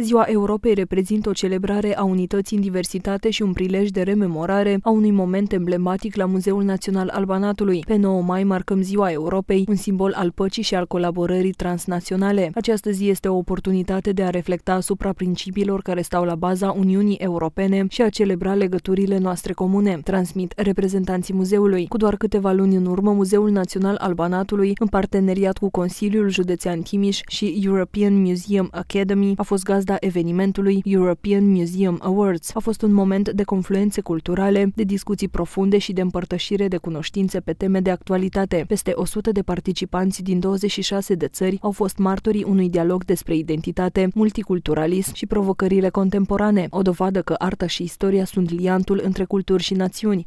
Ziua Europei reprezintă o celebrare a unității în diversitate și un prilej de rememorare a unui moment emblematic la Muzeul Național al Banatului. Pe 9 mai marcăm Ziua Europei, un simbol al păcii și al colaborării transnaționale. Această zi este o oportunitate de a reflecta asupra principiilor care stau la baza Uniunii Europene și a celebra legăturile noastre comune, transmit reprezentanții muzeului. Cu doar câteva luni în urmă, Muzeul Național al Banatului, în parteneriat cu Consiliul Județean Timiș și European Museum Academy, a fost gazda prilejda evenimentului European Museum Awards. A fost un moment de confluențe culturale, de discuții profunde și de împărtășire de cunoștințe pe teme de actualitate. Peste 100 de participanți din 26 de țări au fost martorii unui dialog despre identitate, multiculturalism și provocările contemporane, o dovadă că arta și istoria sunt liantul între culturi și națiuni.